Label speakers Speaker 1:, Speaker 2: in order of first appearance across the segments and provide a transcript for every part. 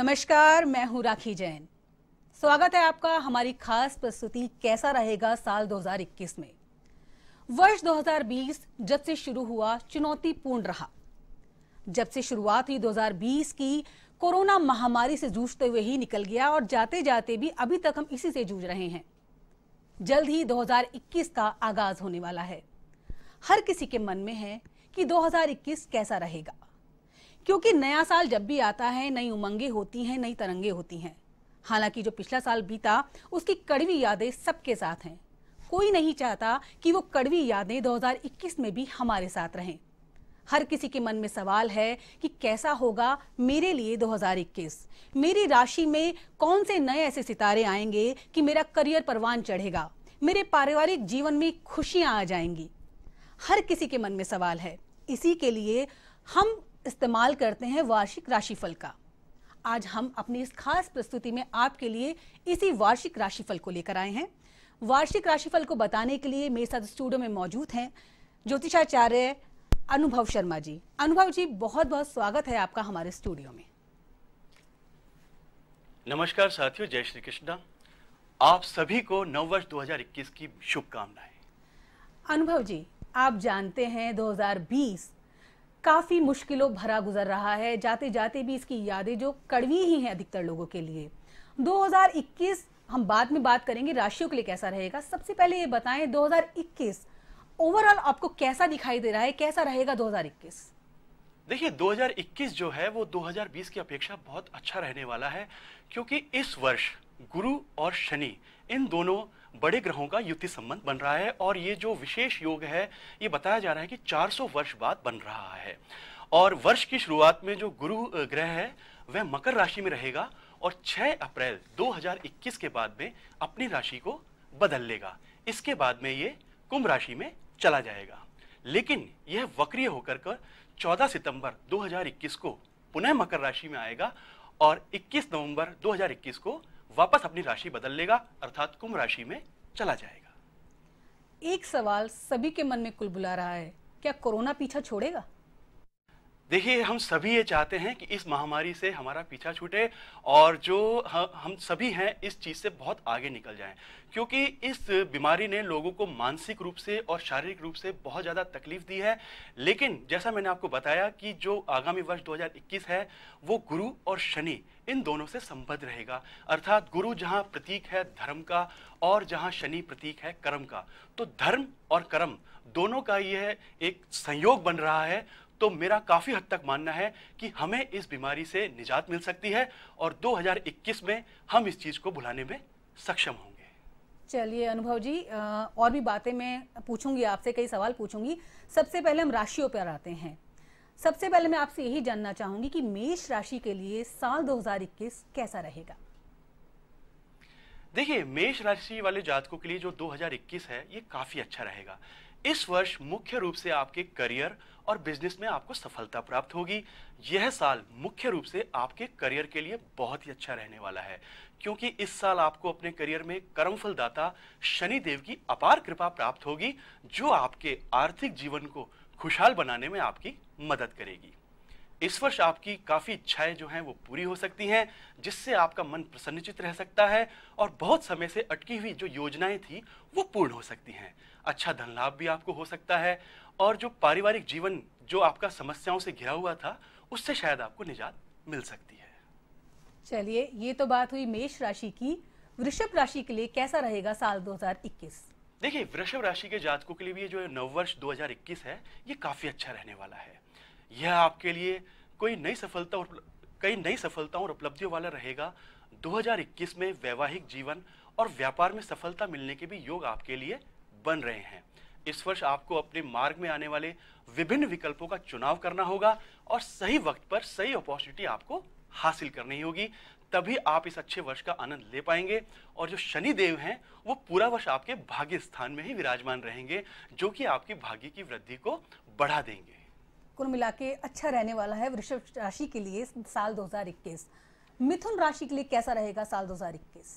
Speaker 1: नमस्कार मैं हूं राखी जैन स्वागत है आपका हमारी खास प्रस्तुति कैसा रहेगा साल 2021 में वर्ष 2020 जब से शुरू हुआ चुनौतीपूर्ण रहा जब से शुरुआत हुई 2020 की कोरोना महामारी से जूझते हुए ही निकल गया और जाते जाते भी अभी तक हम इसी से जूझ रहे हैं जल्द ही 2021 का आगाज होने वाला है हर किसी के मन में है कि 2021 कैसा रहेगा क्योंकि नया साल जब भी आता है नई उमंगें होती हैं नई तरंगे होती हैं हालांकि जो पिछला साल बीता उसकी कड़वी यादें सबके साथ हैं कोई नहीं चाहता कि वो कड़वी यादें 2021 में भी हमारे साथ रहें हर किसी के मन में सवाल है कि कैसा होगा मेरे लिए 2021 मेरी राशि में कौन से नए ऐसे सितारे आएंगे कि मेरा करियर परवान चढ़ेगा मेरे पारिवारिक जीवन में खुशियां आ जाएंगी हर किसी के मन में सवाल है इसी के लिए हम इस्तेमाल करते हैं वार्षिक राशिफल का आज हम अपनी इस खास प्रस्तुति में आपके लिए इसी वार्षिक राशिफल को लेकर आए हैं वार्षिक राशिफल को बताने के लिए मेरे साथ स्टूडियो में मौजूद हैं ज्योतिषाचार्य अनुभव शर्मा जी अनुभव जी बहुत बहुत स्वागत है आपका हमारे स्टूडियो में
Speaker 2: नमस्कार साथियों जय श्री कृष्णा आप सभी को नववर्ष 2021 की शुभकामनाएं
Speaker 1: अनुभव जी आप जानते हैं 2020 काफ़ी मुश्किलों भरा गुजर रहा है जाते जाते भी इसकी यादें जो कड़वी ही हैं अधिकतर लोगों के लिए 2021 हम बाद में बात करेंगे राशियों के लिए कैसा रहेगा सबसे पहले ये बताएं 2021 ओवरऑल आपको कैसा दिखाई दे रहा है कैसा रहेगा 2021
Speaker 2: देखिए 2021 जो है वो 2020 की अपेक्षा बहुत अच्छा रहने वाला है क्योंकि इस वर्ष गुरु और शनि इन दोनों बड़े ग्रहों का युति संबंध बन रहा है और ये जो विशेष योग है ये बताया जा रहा है कि 400 वर्ष बाद बन रहा है और वर्ष की शुरुआत में जो गुरु ग्रह है वह मकर राशि में रहेगा और 6 अप्रैल 2021 के बाद में अपनी राशि को बदल लेगा इसके बाद में ये कुंभ राशि में चला जाएगा लेकिन यह वक्रीय होकर कर 14 सितंबर 2021 को पुनः मकर राशि में आएगा और 21 नवंबर 2021 को वापस अपनी राशि बदल लेगा अर्थात कुंभ राशि में चला जाएगा
Speaker 1: एक सवाल सभी के मन में कुल बुला रहा है क्या कोरोना पीछा छोड़ेगा
Speaker 2: देखिए हम सभी ये चाहते हैं कि इस महामारी से हमारा पीछा छूटे और जो हम सभी हैं इस चीज़ से बहुत आगे निकल जाएं क्योंकि इस बीमारी ने लोगों को मानसिक रूप से और शारीरिक रूप से बहुत ज़्यादा तकलीफ दी है लेकिन जैसा मैंने आपको बताया कि जो आगामी वर्ष 2021 है वो गुरु और शनि इन दोनों से संबद्ध रहेगा अर्थात गुरु जहाँ प्रतीक है धर्म का और जहाँ शनि प्रतीक है कर्म का तो धर्म और कर्म दोनों का यह एक संयोग बन रहा है तो मेरा काफ़ी हद तक मानना है कि हमें इस बीमारी से निजात मिल सकती है और 2021 में हम इस चीज़ को भुलाने में सक्षम होंगे
Speaker 1: चलिए अनुभव जी और भी बातें मैं पूछूंगी आपसे कई सवाल पूछूंगी सबसे पहले हम राशियों पर आते हैं सबसे पहले मैं आपसे यही जानना चाहूंगी कि मेष राशि के लिए साल 2021 कैसा रहेगा
Speaker 2: देखिए मेष राशि वाले जातकों के लिए जो 2021 है ये काफ़ी अच्छा रहेगा इस वर्ष मुख्य रूप से आपके करियर और बिजनेस में आपको सफलता प्राप्त होगी यह साल मुख्य रूप से आपके करियर के लिए बहुत ही अच्छा रहने वाला है क्योंकि इस साल आपको अपने करियर में कर्मफलदाता शनि देव की अपार कृपा प्राप्त होगी जो आपके आर्थिक जीवन को खुशहाल बनाने में आपकी मदद करेगी इस वर्ष आपकी काफ़ी इच्छाएं जो हैं वो पूरी हो सकती हैं जिससे आपका मन प्रसन्नचित रह सकता है और बहुत समय से अटकी हुई जो योजनाएं थी वो पूर्ण हो सकती हैं अच्छा धन लाभ भी आपको हो सकता है और जो पारिवारिक जीवन जो आपका समस्याओं से घिरा हुआ था उससे शायद आपको निजात मिल सकती है
Speaker 1: चलिए ये तो बात हुई मेष राशि की वृषभ राशि के लिए कैसा रहेगा साल 2021
Speaker 2: देखिए वृषभ राशि के जातकों के लिए भी जो नववर्ष 2021 है ये काफी अच्छा रहने वाला है यह आपके लिए कोई नई सफलता और कई नई सफलताओं और उपलब्धियों वाला रहेगा 2021 में वैवाहिक जीवन और व्यापार में सफलता मिलने के भी योग आपके लिए बन रहे हैं इस वर्ष आपको अपने मार्ग में आने वाले विभिन्न विकल्पों का चुनाव करना होगा और सही वक्त पर सही अपॉर्चुनिटी आपको हासिल करनी होगी तभी आप इस अच्छे वर्ष का आनंद ले पाएंगे और जो शनि देव हैं वो पूरा वर्ष आपके भाग्य स्थान में ही विराजमान रहेंगे जो कि आपकी भाग्य की वृद्धि को बढ़ा देंगे
Speaker 1: कुल मिला के अच्छा रहने वाला है वृषभ राशि के लिए साल 2021 मिथुन राशि के लिए कैसा रहेगा साल 2021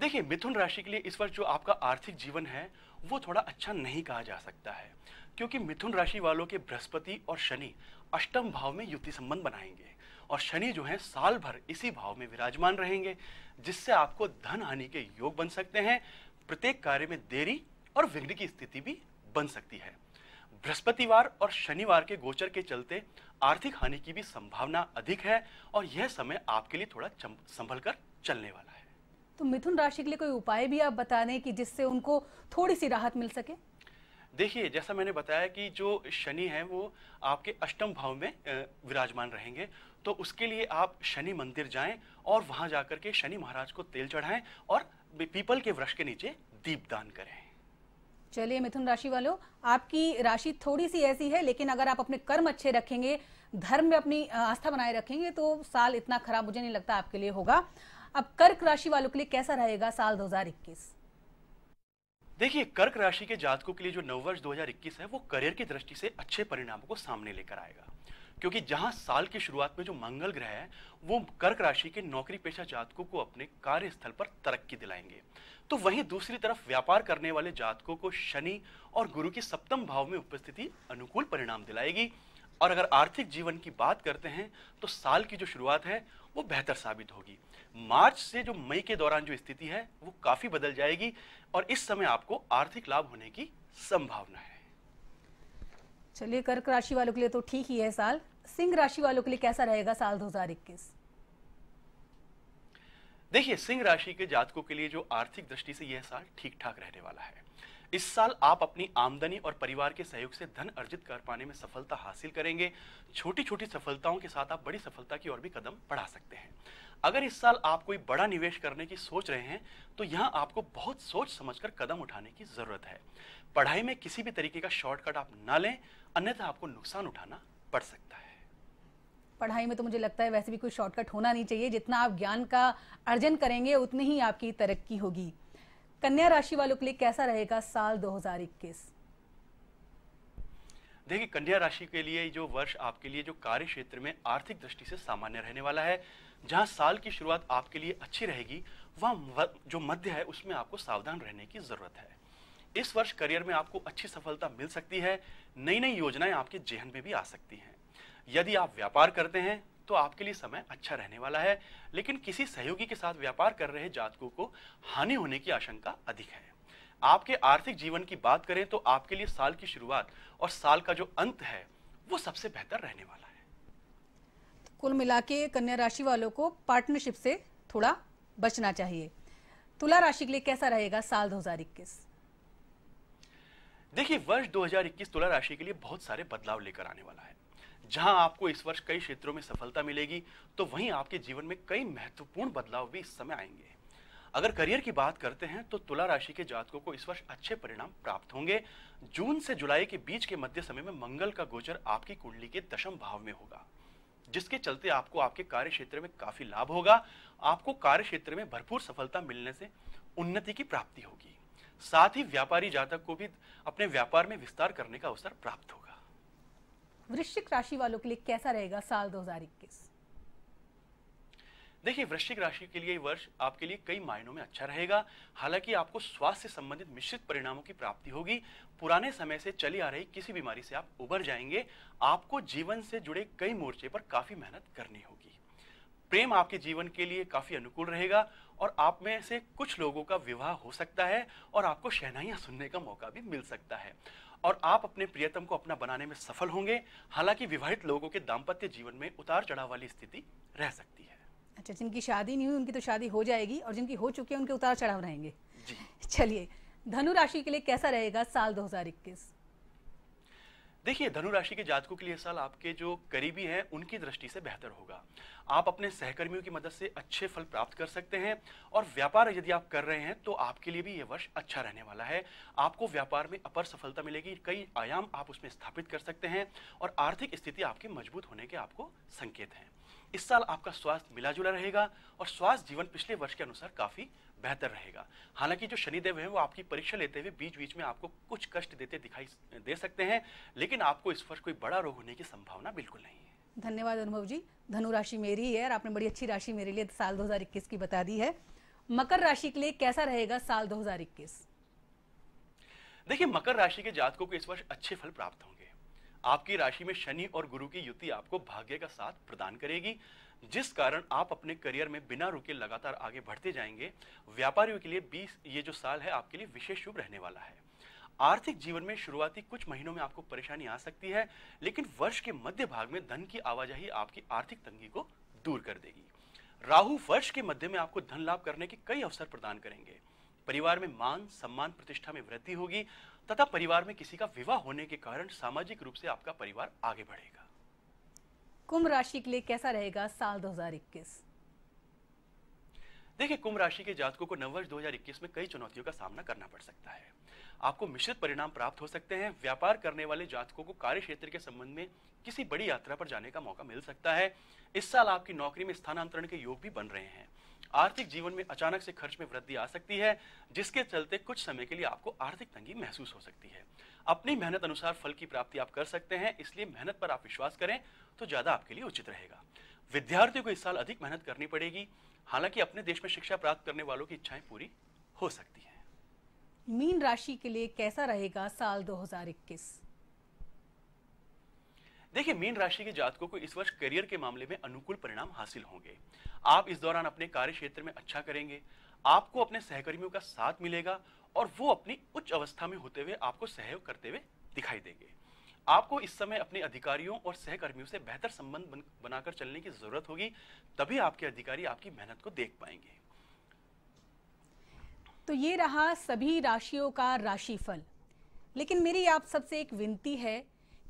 Speaker 2: देखिए मिथुन राशि के लिए इस वर्ष जो आपका आर्थिक जीवन है वो थोड़ा अच्छा नहीं कहा जा सकता है क्योंकि मिथुन राशि वालों के बृहस्पति और शनि अष्टम भाव में युति संबंध बनाएंगे और शनि जो है साल भर इसी भाव में विराजमान रहेंगे जिससे आपको धन हानि के योग बन सकते हैं प्रत्येक कार्य में देरी और विघ्न की स्थिति भी बन सकती है बृहस्पतिवार और शनिवार के गोचर के चलते आर्थिक हानि की भी संभावना अधिक है और यह समय आपके लिए थोड़ा संभल कर चलने वाला है
Speaker 1: तो मिथुन राशि के लिए कोई उपाय भी आप बता दें कि जिससे उनको थोड़ी सी राहत मिल सके
Speaker 2: देखिए जैसा मैंने बताया कि जो शनि है वो आपके अष्टम भाव में विराजमान रहेंगे तो उसके लिए आप शनि मंदिर जाएं और वहां जाकर के शनि महाराज को तेल चढ़ाएं और पीपल के वृक्ष के नीचे दीपदान करें
Speaker 1: चलिए मिथुन राशि वालों आपकी राशि थोड़ी सी ऐसी है लेकिन अगर आप अपने कर्म अच्छे रखेंगे धर्म में अपनी आस्था बनाए रखेंगे तो साल इतना खराब मुझे नहीं लगता आपके लिए होगा अब कर्क राशि वालों के लिए कैसा रहेगा साल 2021
Speaker 2: देखिए कर्क राशि के जातकों के लिए जो नववर्ष 2021 है वो करियर की दृष्टि से अच्छे परिणामों को सामने लेकर आएगा क्योंकि जहां साल की शुरुआत में जो मंगल ग्रह है वो कर्क राशि के नौकरी पेशा जातकों को अपने कार्यस्थल पर तरक्की दिलाएंगे तो वहीं दूसरी तरफ व्यापार करने वाले जातकों को शनि और गुरु की सप्तम भाव में उपस्थिति अनुकूल परिणाम दिलाएगी और अगर आर्थिक जीवन की बात करते हैं तो साल की जो शुरुआत है वो बेहतर साबित होगी मार्च से जो मई के दौरान जो स्थिति है वो काफी बदल जाएगी और इस समय आपको आर्थिक लाभ होने की संभावना है
Speaker 1: चलिए कर्क राशि वालों के लिए तो ठीक ही है साल सिंह राशि वालों के लिए कैसा रहेगा साल 2021
Speaker 2: देखिए सिंह राशि के जातकों के लिए जो आर्थिक दृष्टि से यह साल ठीक ठाक रहने वाला है इस साल आप अपनी आमदनी और परिवार के सहयोग से धन अर्जित कर पाने में सफलता हासिल करेंगे छोटी छोटी सफलताओं के साथ आप बड़ी सफलता की ओर भी कदम बढ़ा सकते हैं अगर इस साल आप कोई बड़ा निवेश करने की सोच रहे हैं तो यहाँ आपको बहुत सोच समझकर कदम उठाने की ज़रूरत है पढ़ाई में किसी भी तरीके का शॉर्टकट आप ना लें अन्यथा आपको नुकसान उठाना पड़ सकता है
Speaker 1: पढ़ाई में तो मुझे लगता है वैसे भी कोई शॉर्टकट होना नहीं चाहिए जितना आप ज्ञान का अर्जन करेंगे उतनी ही आपकी तरक्की होगी कन्या राशि वालों के लिए कैसा रहेगा साल 2021
Speaker 2: देखिए कन्या राशि के लिए जो वर्ष आपके लिए जो कार्य क्षेत्र में आर्थिक दृष्टि से सामान्य रहने वाला है जहां साल की शुरुआत आपके लिए अच्छी रहेगी वह जो मध्य है उसमें आपको सावधान रहने की जरूरत है इस वर्ष करियर में आपको अच्छी सफलता मिल सकती है नई नई योजनाएं आपके जेहन में भी आ सकती हैं यदि आप व्यापार करते हैं तो आपके लिए समय अच्छा रहने वाला है लेकिन किसी सहयोगी के साथ व्यापार कर रहे जातकों को हानि होने की आशंका अधिक है आपके आर्थिक जीवन की बात करें तो आपके लिए साल की शुरुआत और साल का जो अंत है वो सबसे बेहतर रहने वाला है
Speaker 1: कुल मिला के कन्या राशि वालों को पार्टनरशिप से थोड़ा बचना चाहिए तुला राशि के लिए कैसा रहेगा साल दो
Speaker 2: देखिए वर्ष 2021 तुला राशि के लिए बहुत सारे बदलाव लेकर आने वाला है जहां आपको इस वर्ष कई क्षेत्रों में सफलता मिलेगी तो वहीं आपके जीवन में कई महत्वपूर्ण बदलाव भी इस समय आएंगे अगर करियर की बात करते हैं तो तुला राशि के जातकों को इस वर्ष अच्छे परिणाम प्राप्त होंगे जून से जुलाई के बीच के मध्य समय में मंगल का गोचर आपकी कुंडली के दशम भाव में होगा जिसके चलते आपको आपके कार्य क्षेत्र में काफी लाभ होगा आपको कार्य क्षेत्र में भरपूर सफलता मिलने से उन्नति की प्राप्ति होगी साथ ही व्यापारी जातक को भी अपने व्यापार में विस्तार करने का अवसर प्राप्त होगा
Speaker 1: वृश्चिक राशि वालों के लिए कैसा रहेगा साल 2021
Speaker 2: देखिए वृश्चिक राशि के लिए वर्ष आपके लिए कई मायनों में अच्छा रहेगा हालांकि आपको स्वास्थ्य संबंधित मिश्रित परिणामों की प्राप्ति होगी पुराने समय से चली आ रही किसी बीमारी से आप उबर जाएंगे आपको जीवन से जुड़े कई मोर्चे पर काफी मेहनत करनी होगी प्रेम आपके जीवन के लिए काफी अनुकूल रहेगा और आप में से कुछ लोगों का विवाह हो सकता है और आपको शहनाइयां सुनने का मौका भी मिल सकता है और आप अपने प्रियतम को अपना बनाने में सफल होंगे हालांकि विवाहित लोगों के दाम्पत्य जीवन में उतार चढ़ाव वाली स्थिति रह सकती है
Speaker 1: अच्छा जिनकी शादी नहीं हुई उनकी तो शादी हो जाएगी और जिनकी हो चुकी है उनके उतार चढ़ाव रहेंगे चलिए धनु राशि के लिए कैसा रहेगा साल 2021
Speaker 2: देखिए धनु राशि के जातकों के लिए साल आपके जो करीबी हैं उनकी दृष्टि से बेहतर होगा आप अपने सहकर्मियों की मदद से अच्छे फल प्राप्त कर सकते हैं और व्यापार यदि आप कर रहे हैं तो आपके लिए भी ये वर्ष अच्छा रहने वाला है आपको व्यापार में अपर सफलता मिलेगी कई आयाम आप उसमें स्थापित कर सकते हैं और आर्थिक स्थिति आपकी मजबूत होने के आपको संकेत हैं इस साल आपका स्वास्थ्य मिला जुला रहेगा और स्वास्थ्य जीवन पिछले वर्ष के अनुसार काफ़ी बेहतर रहेगा हालांकि जो शनिदेव हैं वो आपकी परीक्षा लेते हुए बीच बीच में आपको कुछ कष्ट देते दिखाई दे सकते हैं लेकिन आपको इस वर्ष कोई बड़ा रोग होने की संभावना बिल्कुल नहीं है
Speaker 1: धन्यवाद अनुभव जी धनु राशि मेरी है और आपने बड़ी अच्छी राशि मेरे लिए साल दो की बता दी है मकर राशि के लिए कैसा रहेगा साल दो
Speaker 2: देखिए मकर राशि के जातकों को इस वर्ष अच्छे फल प्राप्त होंगे आपकी राशि में शनि और गुरु की युति आपको भाग्य का साथ प्रदान करेगी जिस कारण आप अपने करियर में बिना रुके लगातार आगे बढ़ते जाएंगे व्यापारियों के लिए बीस ये जो साल है आपके लिए विशेष शुभ रहने वाला है आर्थिक जीवन में शुरुआती कुछ महीनों में आपको परेशानी आ सकती है लेकिन वर्ष के मध्य भाग में धन की आवाजाही आपकी आर्थिक तंगी को दूर कर देगी राहु वर्ष के मध्य में आपको धन लाभ करने के कई अवसर प्रदान करेंगे परिवार में मान सम्मान प्रतिष्ठा में वृद्धि होगी तथा परिवार में किसी का विवाह होने के कारण सामाजिक रूप से आपका परिवार आगे बढ़ेगा
Speaker 1: कुंभ राशि के लिए कैसा रहेगा साल 2021
Speaker 2: देखिए कुंभ राशि के जातकों को नववर्ष 2021 में कई चुनौतियों का सामना करना पड़ सकता है आपको मिश्रित परिणाम प्राप्त हो सकते हैं व्यापार करने वाले जातकों को कार्य क्षेत्र के संबंध में किसी बड़ी यात्रा पर जाने का मौका मिल सकता है इस साल आपकी नौकरी में स्थानांतरण के योग भी बन रहे हैं आर्थिक जीवन में अचानक से खर्च में वृद्धि आ सकती है जिसके चलते कुछ समय के लिए आपको आर्थिक तंगी महसूस हो सकती है अपनी मेहनत अनुसार फल की प्राप्ति आप कर सकते हैं इसलिए मेहनत पर आप विश्वास करें तो ज़्यादा आपके लिए उचित रहेगा विद्यार्थियों को इस साल अधिक मेहनत करनी पड़ेगी हालांकि अपने देश में शिक्षा प्राप्त करने वालों की इच्छाएं पूरी हो सकती है
Speaker 1: मीन राशि के लिए कैसा रहेगा साल दो
Speaker 2: देखिए मीन राशि के जातकों को इस वर्ष करियर के मामले में अनुकूल परिणाम हासिल होंगे आप इस दौरान अपने कार्य क्षेत्र में अच्छा करेंगे आपको अपने सहकर्मियों का साथ मिलेगा और वो अपनी उच्च अवस्था में होते हुए आपको सहयोग करते हुए दिखाई देंगे आपको इस समय अपने अधिकारियों और सहकर्मियों से बेहतर संबंध बनाकर चलने की जरूरत होगी तभी आपके अधिकारी आपकी मेहनत को देख पाएंगे
Speaker 1: तो ये रहा सभी राशियों का राशिफल लेकिन मेरी आप सबसे एक विनती है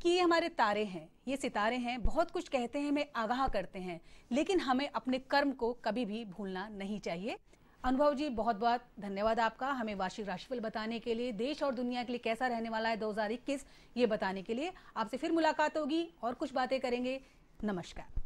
Speaker 1: कि ये हमारे तारे हैं ये सितारे हैं बहुत कुछ कहते हैं हमें आगाह करते हैं लेकिन हमें अपने कर्म को कभी भी भूलना नहीं चाहिए अनुभव जी बहुत बहुत धन्यवाद आपका हमें वार्षिक राशिफल बताने के लिए देश और दुनिया के लिए कैसा रहने वाला है दो ये बताने के लिए आपसे फिर मुलाकात होगी और कुछ बातें करेंगे नमस्कार